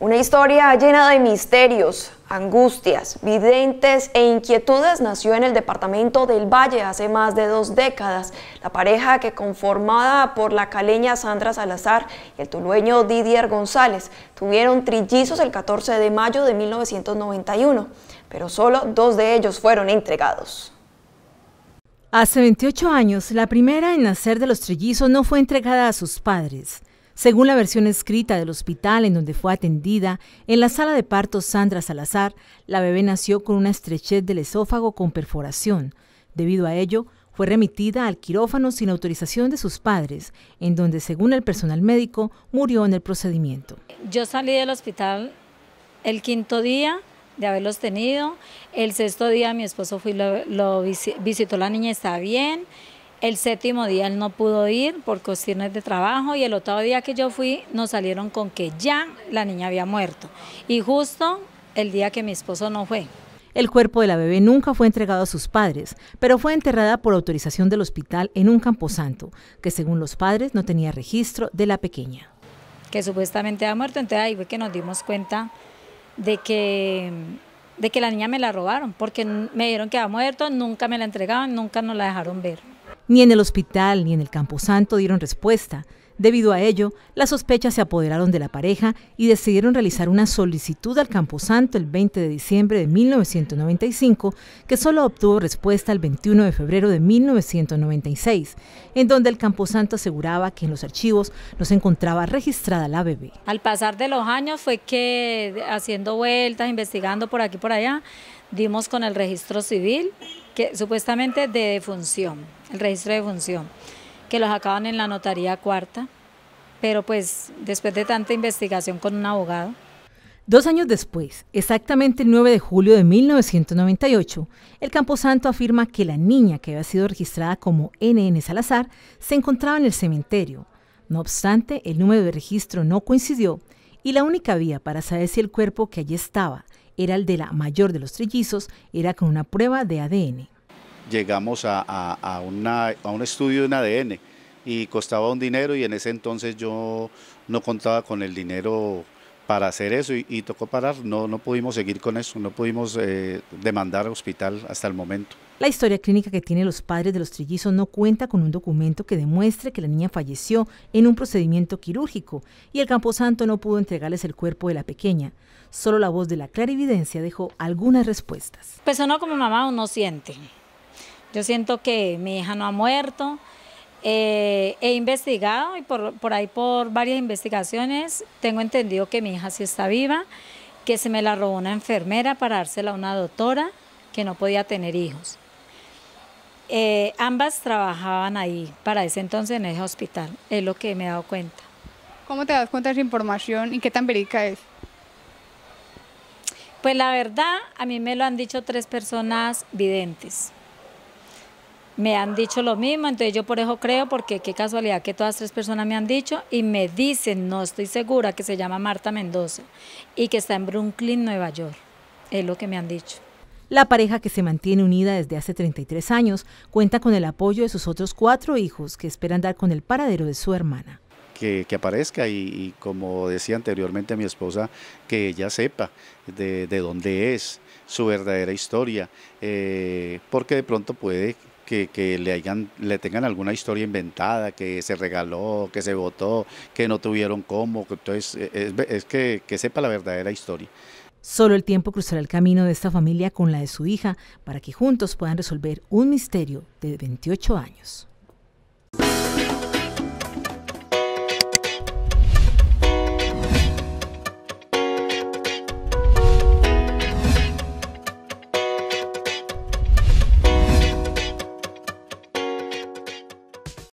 Una historia llena de misterios, angustias, videntes e inquietudes nació en el departamento del Valle hace más de dos décadas. La pareja que conformada por la caleña Sandra Salazar y el tulueño Didier González tuvieron trillizos el 14 de mayo de 1991, pero solo dos de ellos fueron entregados. Hace 28 años, la primera en nacer de los trillizos no fue entregada a sus padres. Según la versión escrita del hospital en donde fue atendida, en la sala de parto Sandra Salazar, la bebé nació con una estrechez del esófago con perforación. Debido a ello, fue remitida al quirófano sin autorización de sus padres, en donde, según el personal médico, murió en el procedimiento. Yo salí del hospital el quinto día de haberlos tenido. El sexto día mi esposo fui, lo, lo visitó la niña, está bien. El séptimo día él no pudo ir por cuestiones de trabajo y el octavo día que yo fui nos salieron con que ya la niña había muerto. Y justo el día que mi esposo no fue. El cuerpo de la bebé nunca fue entregado a sus padres, pero fue enterrada por autorización del hospital en un camposanto, que según los padres no tenía registro de la pequeña. Que supuestamente ha muerto, entonces ahí fue que nos dimos cuenta de que de que la niña me la robaron, porque me dijeron que había muerto, nunca me la entregaban, nunca nos la dejaron ver. Ni en el hospital ni en el camposanto dieron respuesta. Debido a ello, las sospechas se apoderaron de la pareja y decidieron realizar una solicitud al Camposanto el 20 de diciembre de 1995, que solo obtuvo respuesta el 21 de febrero de 1996, en donde el Camposanto aseguraba que en los archivos no se encontraba registrada la bebé. Al pasar de los años fue que haciendo vueltas, investigando por aquí por allá, dimos con el registro civil, que supuestamente de defunción, el registro de defunción que los acaban en la notaría cuarta, pero pues después de tanta investigación con un abogado. Dos años después, exactamente el 9 de julio de 1998, el Camposanto afirma que la niña que había sido registrada como NN Salazar se encontraba en el cementerio. No obstante, el número de registro no coincidió y la única vía para saber si el cuerpo que allí estaba era el de la mayor de los trillizos era con una prueba de ADN llegamos a, una, a un estudio de un ADN y costaba un dinero y en ese entonces yo no contaba con el dinero para hacer eso y, tocó parar, no, no pudimos seguir con eso, no pudimos eh, demandar al hospital hasta el momento. La historia clínica que tienen los padres de los trillizos no cuenta con un documento que demuestre que la niña falleció en un procedimiento quirúrgico y el Camposanto no pudo entregarles el cuerpo de la pequeña. Solo la voz de la clarividencia dejó algunas respuestas. Pues no como mamá uno siente, yo siento que mi hija no ha muerto. Eh, he investigado y por, ahí por varias investigaciones tengo entendido que mi hija sí está viva, que se me la robó una enfermera para dársela a una doctora que no podía tener hijos. Eh, ambas trabajaban ahí para ese entonces en ese hospital, es lo que me he dado cuenta. ¿Cómo te das cuenta de esa información y qué tan verídica es? Pues la verdad, a mí me lo han dicho tres personas videntes me han dicho lo mismo, entonces yo por eso creo, porque qué casualidad que todas tres personas me han dicho y me dicen, no estoy segura, que se llama Marta Mendoza y que está en Brooklyn, Nueva York. Es lo que me han dicho. La pareja que se mantiene unida desde hace 33 años cuenta con el apoyo de sus otros cuatro hijos que esperan dar con el paradero de su hermana que, aparezca y, como decía anteriormente mi esposa, que ella sepa de, de dónde es, su verdadera historia, eh, porque de pronto puede que, le, hayan, le tengan alguna historia inventada, que se regaló, que se votó, que no tuvieron cómo, entonces eh, es, que, que sepa la verdadera historia. Solo el tiempo cruzará el camino de esta familia con la de su hija para que juntos puedan resolver un misterio de 28 años.